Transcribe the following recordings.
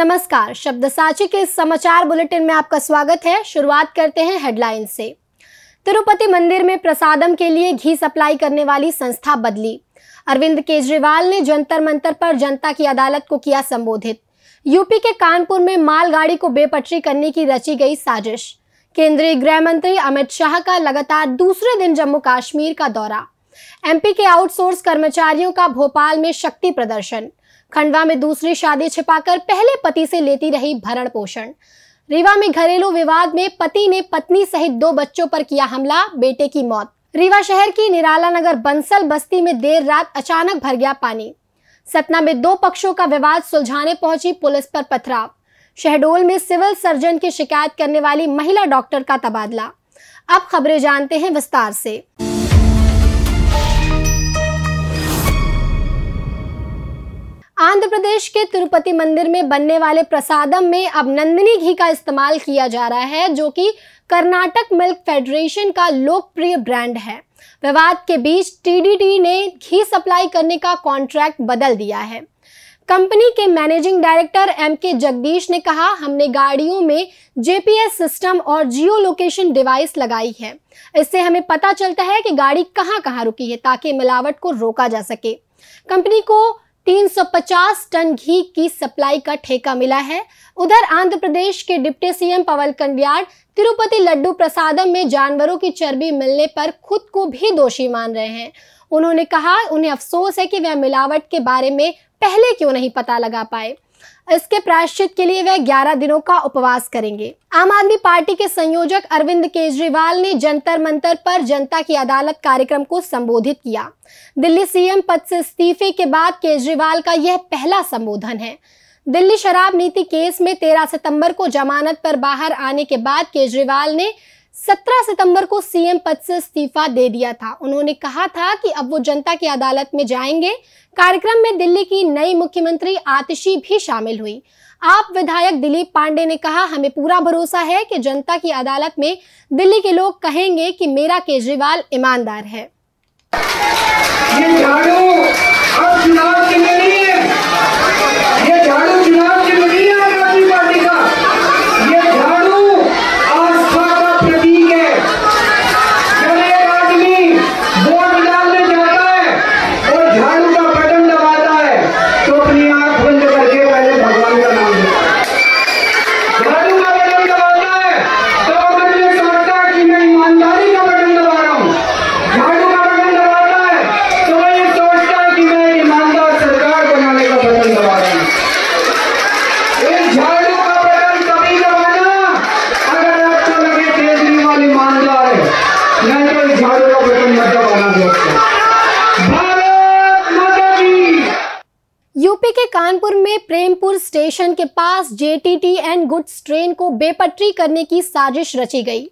नमस्कार शब्द साची के समाचार बुलेटिन में आपका स्वागत है शुरुआत करते हैं हेडलाइन से तिरुपति मंदिर में प्रसादम के लिए घी सप्लाई करने वाली संस्था बदली अरविंद केजरीवाल ने जंतर मंतर पर जनता की अदालत को किया संबोधित यूपी के कानपुर में मालगाड़ी को बेपटरी करने की रची गई साजिश केंद्रीय गृह मंत्री अमित शाह का लगातार दूसरे दिन जम्मू कश्मीर का दौरा एमपी के आउटसोर्स कर्मचारियों का भोपाल में शक्ति प्रदर्शन खंडवा में दूसरी शादी छिपाकर पहले पति से लेती रही भरण पोषण रीवा में घरेलू विवाद में पति ने पत्नी सहित दो बच्चों पर किया हमला बेटे की मौत रीवा शहर की निराला नगर बंसल बस्ती में देर रात अचानक भर गया पानी सतना में दो पक्षों का विवाद सुलझाने पहुंची पुलिस पर पथराव शहडोल में सिविल सर्जन की शिकायत करने वाली महिला डॉक्टर का तबादला अब खबरें जानते हैं विस्तार से प्रदेश के तिरुपति मंदिर में बनने वाले प्रसादम में अब नंदिनी घी का इस्तेमाल किया जा रहा है जो कि कर्नाटक मिल्क फेडरेशन का लोकप्रिय ब्रांड है विवाद के बीच टीडीडी ने घी सप्लाई करने का कॉन्ट्रैक्ट बदल दिया है कंपनी के मैनेजिंग डायरेक्टर एम के जगदीश ने कहा हमने गाड़ियों में जेपीएस सिस्टम और जियो लोकेशन डिवाइस लगाई है इससे हमें पता चलता है कि गाड़ी कहां कहां रुकी है ताकि मिलावट को रोका जा सके कंपनी को 350 टन घी की सप्लाई का ठेका मिला है उधर आंध्र प्रदेश के डिप्टी सीएम पवन कंडियाड तिरुपति लड्डू प्रसादम में जानवरों की चर्बी मिलने पर खुद को भी दोषी मान रहे हैं उन्होंने कहा उन्हें अफसोस है कि वह मिलावट के बारे में पहले क्यों नहीं पता लगा पाए इसके प्रायश्चित के लिए वह 11 दिनों का उपवास करेंगे आम आदमी पार्टी के संयोजक अरविंद केजरीवाल ने जंतर मंतर पर जनता की अदालत कार्यक्रम को संबोधित किया दिल्ली सीएम पद से इस्तीफे के बाद केजरीवाल का यह पहला संबोधन है दिल्ली शराब नीति केस में 13 सितंबर को जमानत पर बाहर आने के बाद केजरीवाल ने 17 सितंबर को सीएम पद से इस्तीफा दे दिया था उन्होंने कहा था कि अब वो जनता की अदालत में जाएंगे कार्यक्रम में दिल्ली की नई मुख्यमंत्री आतिशी भी शामिल हुई आप विधायक दिलीप पांडे ने कहा हमें पूरा भरोसा है कि जनता की अदालत में दिल्ली के लोग कहेंगे कि मेरा केजरीवाल ईमानदार है यूपी के कानपुर में प्रेमपुर स्टेशन के पास जेटीटी एंड गुड्स ट्रेन को बेपटरी करने की साजिश रची गई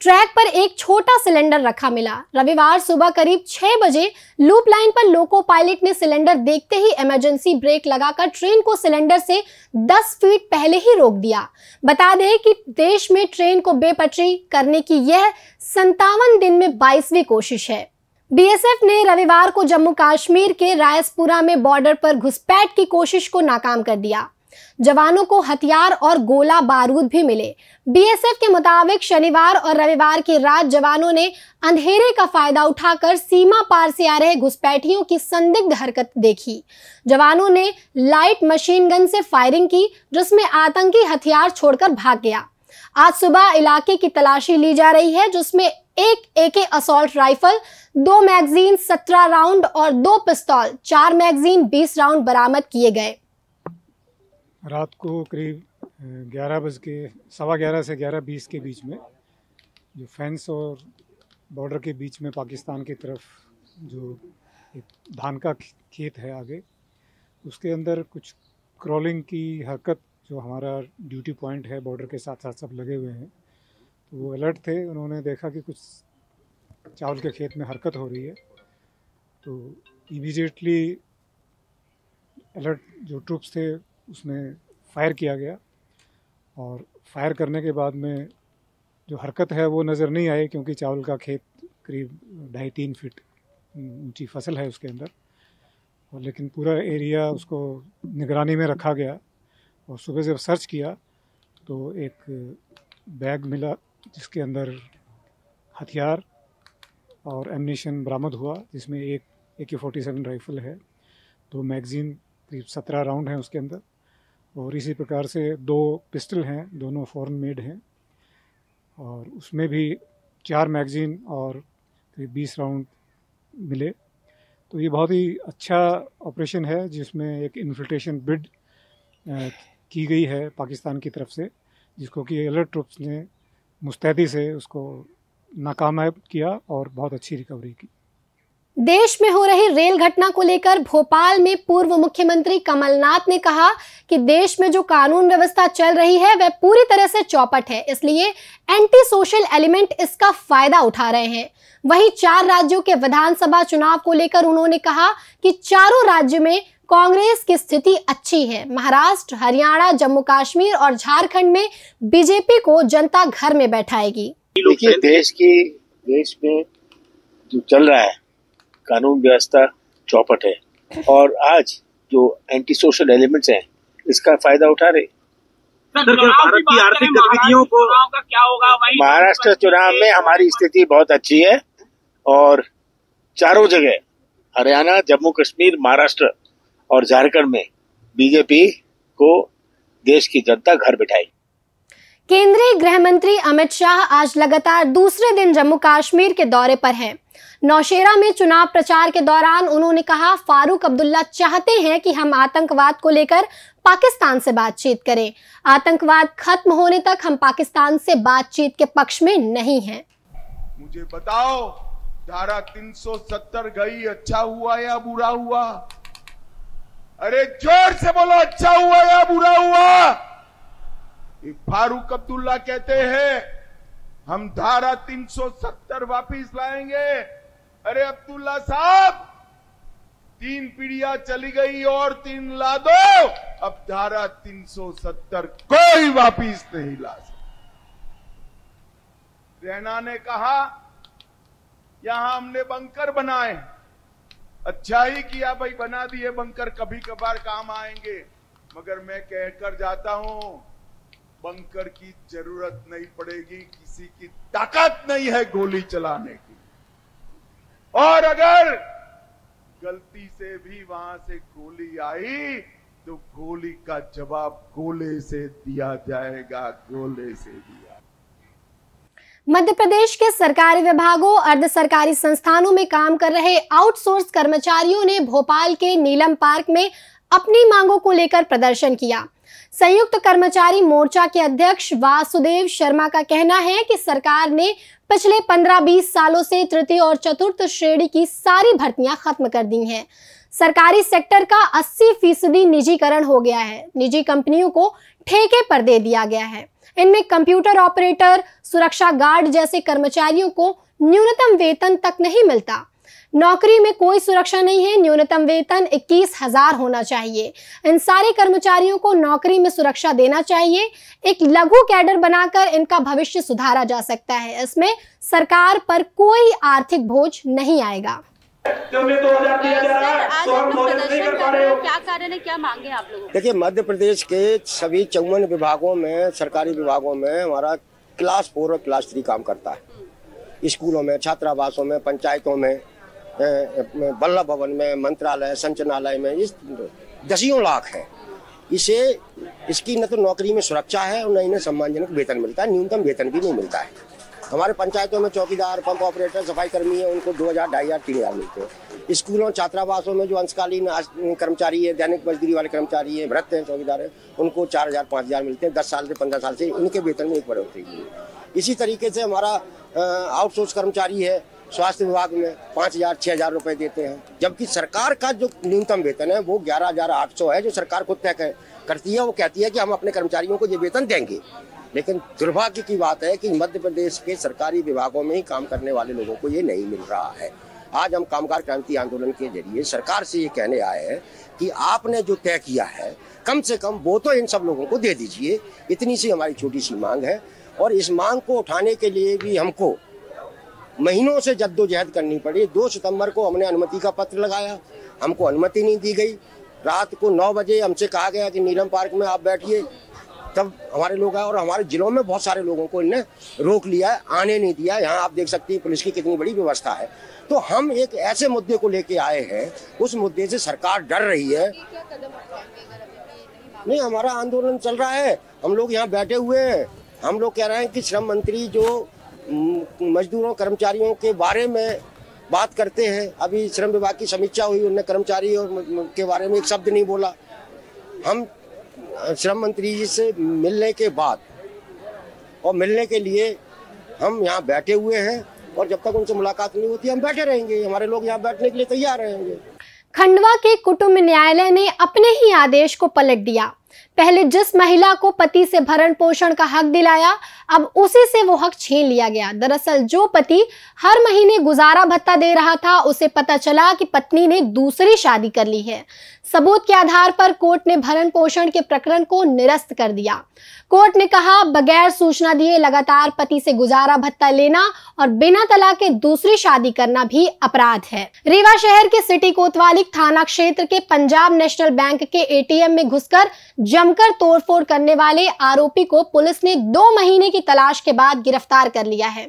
ट्रैक पर एक छोटा सिलेंडर रखा मिला रविवार सुबह करीब 6 बजे लूप लाइन पर लोको पायलट ने सिलेंडर देखते ही इमरजेंसी ब्रेक लगाकर ट्रेन को सिलेंडर से 10 फीट पहले ही रोक दिया बता दें कि देश में ट्रेन को बेपटरी करने की यह संतावन दिन में बाईसवीं कोशिश है बीएसएफ ने रविवार को जम्मू कश्मीर के रायसपुरा में बॉर्डर पर घुसपैठ की कोशिश को नाकाम कर दिया जवानों को हथियार और गोला बारूद भी मिले बीएसएफ के मुताबिक शनिवार और रविवार की रात जवानों ने अंधेरे का फायदा उठाकर सीमा पार से आ रहे घुसपैठियों की संदिग्ध हरकत देखी जवानों ने लाइट मशीन गन से फायरिंग की जिसमें आतंकी हथियार छोड़कर भाग गया आज सुबह इलाके की तलाशी ली जा रही है जिसमें एक के असोल्ट राइफल दो मैगजीन सत्रह राउंड और दो पिस्तौल चार मैगजीन बीस राउंड बरामद किए गए रात को करीब ग्यारह बज के सवा ग्यारह से ग्यारह बीस के बीच में जो फेंस और बॉर्डर के बीच में पाकिस्तान की तरफ जो एक धान का खेत है आगे उसके अंदर कुछ क्रॉलिंग की हरकत जो हमारा ड्यूटी पॉइंट है बॉर्डर के साथ साथ सब लगे हुए हैं वो अलर्ट थे उन्होंने देखा कि कुछ चावल के खेत में हरकत हो रही है तो इमीडिएटली अलर्ट जो ट्रुप्स थे उसमें फायर किया गया और फायर करने के बाद में जो हरकत है वो नज़र नहीं आई क्योंकि चावल का खेत करीब ढाई तीन फीट ऊंची फसल है उसके अंदर और लेकिन पूरा एरिया उसको निगरानी में रखा गया और सुबह जब सर्च किया तो एक बैग मिला जिसके अंदर हथियार और एमनेशन बरामद हुआ जिसमें एक ए के फोर्टी सेवन राइफल है दो मैगज़ीन करीब सत्रह राउंड हैं उसके अंदर और इसी प्रकार से दो पिस्टल हैं दोनों फ़ॉरन मेड हैं और उसमें भी चार मैगज़ीन और करीब बीस राउंड मिले तो ये बहुत ही अच्छा ऑपरेशन है जिसमें एक इन्फिल्ट्रेशन बिड की गई है पाकिस्तान की तरफ से जिसको कि अलर्ट ट्रुप्स ने मुस्तैदी से उसको नाकाम किया और बहुत अच्छी रिकवरी की देश में हो रही रेल घटना को लेकर भोपाल में पूर्व मुख्यमंत्री कमलनाथ ने कहा कि देश में जो कानून व्यवस्था चल रही है वह पूरी तरह से चौपट है इसलिए एंटी सोशल एलिमेंट इसका फायदा उठा रहे हैं वहीं चार राज्यों के विधानसभा चुनाव को लेकर उन्होंने कहा कि चारों राज्य में कांग्रेस की स्थिति अच्छी है महाराष्ट्र हरियाणा जम्मू कश्मीर और झारखंड में बीजेपी को जनता घर में बैठाएगी देखिए देश की देश में जो चल रहा है कानून व्यवस्था चौपट है और आज जो एंटी सोशल एलिमेंट्स हैं इसका फायदा उठा रहे महाराष्ट्र चुनाव में हमारी स्थिति बहुत अच्छी है और चारों जगह हरियाणा जम्मू कश्मीर महाराष्ट्र और झारखंड में बीजेपी को देश की जनता घर बिठाई केंद्रीय गृह मंत्री अमित शाह आज लगातार दूसरे दिन जम्मू कश्मीर के दौरे पर हैं। नौशेरा में चुनाव प्रचार के दौरान उन्होंने कहा फारूक अब्दुल्ला चाहते हैं कि हम आतंकवाद को लेकर पाकिस्तान से बातचीत करें आतंकवाद खत्म होने तक हम पाकिस्तान से बातचीत के पक्ष में नहीं हैं। मुझे बताओ धारा 370 गई अच्छा हुआ या बुरा हुआ अरे जोर से बोलो अच्छा हुआ या बुरा हुआ फारूक अब्दुल्ला कहते हैं हम धारा 370 वापस लाएंगे अरे अब्दुल्ला साहब तीन पीढ़िया चली गई और तीन ला दो अब धारा 370 कोई वापस नहीं ला सकता रैना ने कहा यहां हमने बंकर बनाए हैं अच्छा ही किया भाई बना दिए बंकर कभी कभार काम आएंगे मगर मैं कहकर जाता हूं बंकर की जरूरत नहीं पड़ेगी किसी की ताकत नहीं है गोली चलाने की और अगर गलती से भी वहां से गोली आई तो गोली का जवाब गोले से दिया जाएगा गोले से दिया मध्य प्रदेश के सरकारी विभागों अर्ध सरकारी संस्थानों में काम कर रहे आउटसोर्स कर्मचारियों ने भोपाल के नीलम पार्क में अपनी मांगों को लेकर प्रदर्शन किया संयुक्त कर्मचारी मोर्चा के अध्यक्ष वासुदेव शर्मा का कहना है कि सरकार ने पिछले 15-20 सालों से तृतीय और चतुर्थ श्रेणी की सारी भर्तियां खत्म कर दी हैं सरकारी सेक्टर का 80 फीसदी निजीकरण हो गया है निजी कंपनियों को ठेके पर दे दिया गया है इनमें कंप्यूटर ऑपरेटर सुरक्षा गार्ड जैसे कर्मचारियों को न्यूनतम वेतन तक नहीं मिलता नौकरी में कोई सुरक्षा नहीं है न्यूनतम वेतन इक्कीस हजार होना चाहिए इन सारे कर्मचारियों को नौकरी में सुरक्षा देना चाहिए एक लघु कैडर बनाकर इनका भविष्य सुधारा जा सकता है इसमें सरकार पर कोई आर्थिक बोझ नहीं आएगा तो क्या मांगे आप देखिए मध्य प्रदेश के सभी चौवन विभागों में सरकारी विभागों में हमारा क्लास फोर और क्लास थ्री काम करता है हम्म। स्कूलों में छात्रावासों में पंचायतों में बल्लभ भवन में मंत्रालय संचालय में इस दसियों लाख है इसे इसकी न तो नौकरी में सुरक्षा है और न इन्हें सम्मानजनक वेतन मिलता है न्यूनतम वेतन भी नहीं मिलता है हमारे पंचायतों में चौकीदार पंप ऑपरेटर सफाई कर्मी है उनको दो हज़ार ढाई हज़ार तीन हज़ार मिलते हैं स्कूलों छात्रावासों में जो अंशकालीन कर्मचारी है दैनिक मजदूरी वाले कर्मचारी है भ्रत हैं चौकीदार हैं उनको चार हज़ार पाँच हज़ार मिलते हैं दस साल से पंद्रह साल से इनके वेतन में एक बढ़ोतरी की है इसी तरीके से हमारा आउटसोर्स कर्मचारी है स्वास्थ्य विभाग में पाँच हज़ार छः हज़ार रुपये देते हैं जबकि सरकार का जो न्यूनतम वेतन है वो ग्यारह हज़ार आठ सौ है जो सरकार खुद तय करती है वो कहती है कि हम अपने कर्मचारियों को ये वेतन देंगे लेकिन दुर्भाग्य की बात है कि मध्य प्रदेश के सरकारी विभागों में ही काम करने वाले लोगों को ये नहीं मिल रहा है आज हम कामगार क्रांति आंदोलन के जरिए सरकार से ये कहने आए हैं कि आपने जो तय किया है कम से कम वो तो इन सब लोगों को दे दीजिए इतनी सी हमारी छोटी सी मांग है और इस मांग को उठाने के लिए भी हमको महीनों से जद्दोजहद करनी पड़ी दो सितंबर को हमने अनुमति का पत्र लगाया हमको अनुमति नहीं दी गई रात को नौ बजे हमसे कहा गया कि नीलम पार्क में आप बैठिए तब हमारे लोग आए और हमारे जिलों में बहुत सारे लोगों को इनने रोक लिया है आने नहीं दिया यहाँ आप देख सकते हैं पुलिस की कितनी बड़ी व्यवस्था है तो हम एक ऐसे मुद्दे को लेके आए हैं उस मुद्दे से सरकार डर रही है नहीं हमारा आंदोलन चल रहा है हम लोग यहाँ बैठे हुए हैं हम लोग कह रहे हैं कि श्रम मंत्री जो मजदूरों कर्मचारियों के बारे में बात करते हैं अभी श्रम विभाग की समीक्षा हुई उनने कर्मचारी और के बारे में एक शब्द नहीं बोला हम श्रम मंत्री जी से मिलने के बाद और मिलने के लिए हम यहाँ बैठे हुए हैं और जब तक उनसे मुलाकात नहीं होती हम बैठे रहेंगे हमारे लोग यहाँ बैठने के लिए तैयार रहेंगे खंडवा के कुटुम्ब न्यायालय ने अपने ही आदेश को पलट दिया पहले जिस महिला को पति से भरण पोषण का हक दिलाया अब उसी से वो हक छीन लिया गया दरअसल जो पति हर महीने गुजारा भत्ता दे रहा था उसे पता चला कि पत्नी ने दूसरी शादी कर ली है सबूत के आधार पर कोर्ट ने भरण पोषण के प्रकरण को निरस्त कर दिया कोर्ट ने कहा बगैर सूचना दिए लगातार पति से गुजारा भत्ता लेना और बिना तलाक के दूसरी शादी करना भी अपराध है रीवा शहर के सिटी कोतवाली थाना क्षेत्र के पंजाब नेशनल बैंक के एटीएम में घुसकर जमकर तोड़फोड़ करने वाले आरोपी को पुलिस ने दो महीने की तलाश के बाद गिरफ्तार कर लिया है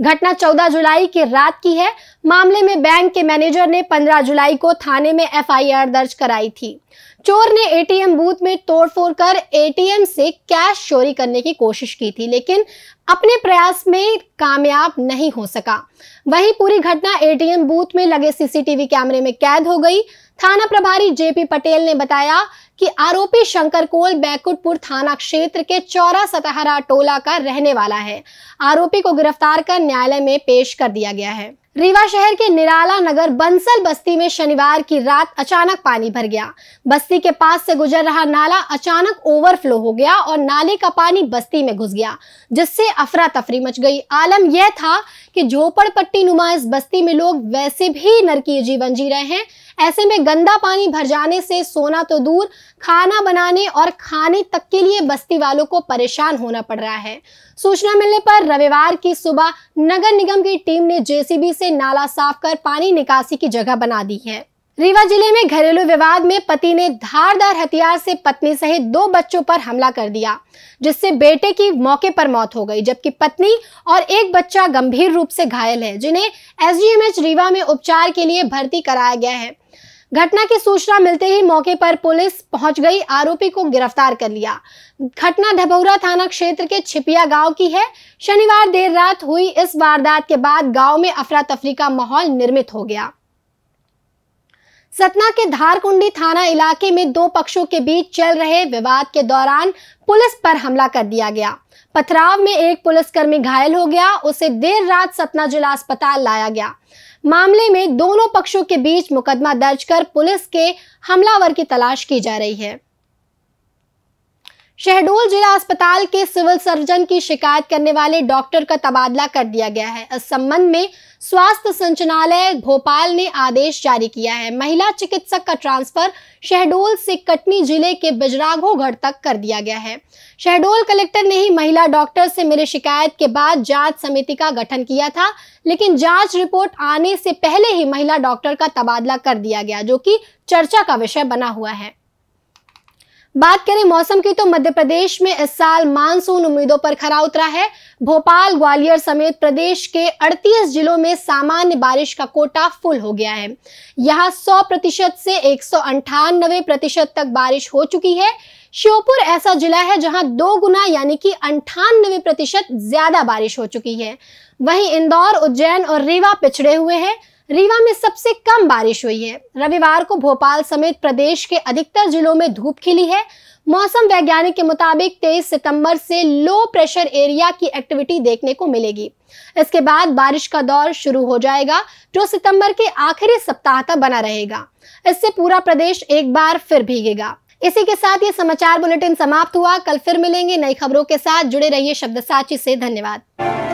घटना चौदह जुलाई की रात की है मामले में बैंक के मैनेजर ने पंद्रह जुलाई को थाने में एफ दर्ज कराई थी चोर ने एटीएम बूथ में तोड़फोड़ कर एटीएम से कैश चोरी करने की कोशिश की थी लेकिन अपने प्रयास में कामयाब नहीं हो सका वही पूरी घटना एटीएम बूथ में लगे सीसीटीवी कैमरे में कैद हो गई थाना प्रभारी जेपी पटेल ने बताया कि आरोपी शंकर कोल बैकुटपुर थाना क्षेत्र के चौरा सतहरा टोला का रहने वाला है आरोपी को गिरफ्तार कर न्यायालय में पेश कर दिया गया है रीवा शहर के निराला नगर बंसल बस्ती में शनिवार की रात अचानक पानी भर गया बस्ती के पास से गुजर रहा नाला अचानक ओवरफ्लो हो गया और नाले का पानी बस्ती में घुस गया जिससे अफरा तफरी मच गई आलम यह था कि झोपड़ पट्टी नुमा इस बस्ती में लोग वैसे भी नरकीय जीवन जी रहे हैं ऐसे में गंदा पानी भर जाने से सोना तो दूर खाना बनाने और खाने तक के लिए बस्ती वालों को परेशान होना पड़ रहा है सूचना मिलने पर रविवार की सुबह नगर निगम की टीम ने जेसीबी से नाला साफ कर पानी निकासी की जगह बना दी है रीवा जिले में घरेलू विवाद में पति ने धारदार हथियार से पत्नी सहित दो बच्चों पर हमला कर दिया जिससे बेटे की मौके पर मौत हो गई जबकि पत्नी और एक बच्चा गंभीर रूप से घायल है जिन्हें एसडीएमएच रीवा में उपचार के लिए भर्ती कराया गया है घटना की सूचना मिलते ही मौके पर पुलिस पहुंच गई आरोपी को गिरफ्तार कर लिया घटना ढबौरा थाना क्षेत्र के छिपिया गांव की है शनिवार देर रात हुई इस वारदात के बाद गांव में अफरा तफरी का माहौल निर्मित हो गया सतना के धारकुंडी थाना इलाके में दो पक्षों के बीच चल रहे विवाद के दौरान पुलिस पर हमला कर दिया गया पथराव में एक पुलिसकर्मी घायल हो गया उसे देर रात सतना जिला अस्पताल लाया गया मामले में दोनों पक्षों के बीच मुकदमा दर्ज कर पुलिस के हमलावर की तलाश की जा रही है शहडोल जिला अस्पताल के सिविल सर्जन की शिकायत करने वाले डॉक्टर का तबादला कर दिया गया है इस संबंध में स्वास्थ्य संचालय भोपाल ने आदेश जारी किया है महिला चिकित्सक का ट्रांसफर शहडोल से कटनी जिले के गढ़ तक कर दिया गया है शहडोल कलेक्टर ने ही महिला डॉक्टर से मिली शिकायत के बाद जांच समिति का गठन किया था लेकिन जांच रिपोर्ट आने से पहले ही महिला डॉक्टर का तबादला कर दिया गया जो कि चर्चा का विषय बना हुआ है बात करें मौसम की तो मध्य प्रदेश में इस साल मानसून उम्मीदों पर खरा उतरा है भोपाल ग्वालियर समेत प्रदेश के 38 जिलों में सामान्य बारिश का कोटा फुल हो गया है यहां 100 प्रतिशत से एक प्रतिशत तक बारिश हो चुकी है श्योपुर ऐसा जिला है जहां दो गुना यानी कि अंठानवे प्रतिशत ज्यादा बारिश हो चुकी है वहीं इंदौर उज्जैन और रीवा पिछड़े हुए हैं रीवा में सबसे कम बारिश हुई है रविवार को भोपाल समेत प्रदेश के अधिकतर जिलों में धूप खिली है मौसम वैज्ञानिक के मुताबिक 23 सितंबर से लो प्रेशर एरिया की एक्टिविटी देखने को मिलेगी इसके बाद बारिश का दौर शुरू हो जाएगा जो सितंबर के आखिरी सप्ताह तक बना रहेगा इससे पूरा प्रदेश एक बार फिर भीगेगा इसी के साथ ये समाचार बुलेटिन समाप्त हुआ कल फिर मिलेंगे नई खबरों के साथ जुड़े रहिए शब्द साची से धन्यवाद